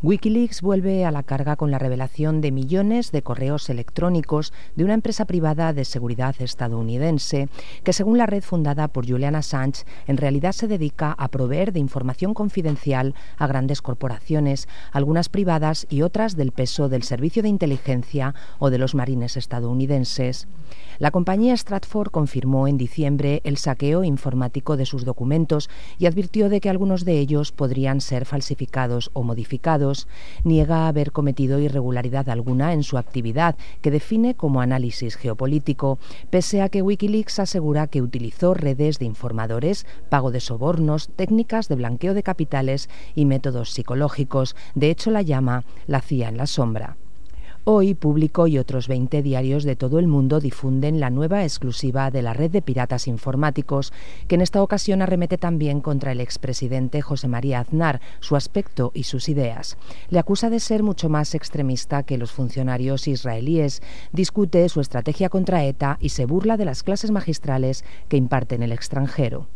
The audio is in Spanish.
Wikileaks vuelve a la carga con la revelación de millones de correos electrónicos de una empresa privada de seguridad estadounidense que, según la red fundada por Julian Assange, en realidad se dedica a proveer de información confidencial a grandes corporaciones, algunas privadas y otras del peso del Servicio de Inteligencia o de los marines estadounidenses. La compañía Stratford confirmó en diciembre el saqueo informático de sus documentos y advirtió de que algunos de ellos podrían ser falsificados o modificados. Niega haber cometido irregularidad alguna en su actividad, que define como análisis geopolítico, pese a que Wikileaks asegura que utilizó redes de informadores, pago de sobornos, técnicas de blanqueo de capitales y métodos psicológicos. De hecho, la llama la CIA en la sombra. Hoy Público y otros 20 diarios de todo el mundo difunden la nueva exclusiva de la red de piratas informáticos, que en esta ocasión arremete también contra el expresidente José María Aznar, su aspecto y sus ideas. Le acusa de ser mucho más extremista que los funcionarios israelíes, discute su estrategia contra ETA y se burla de las clases magistrales que imparten el extranjero.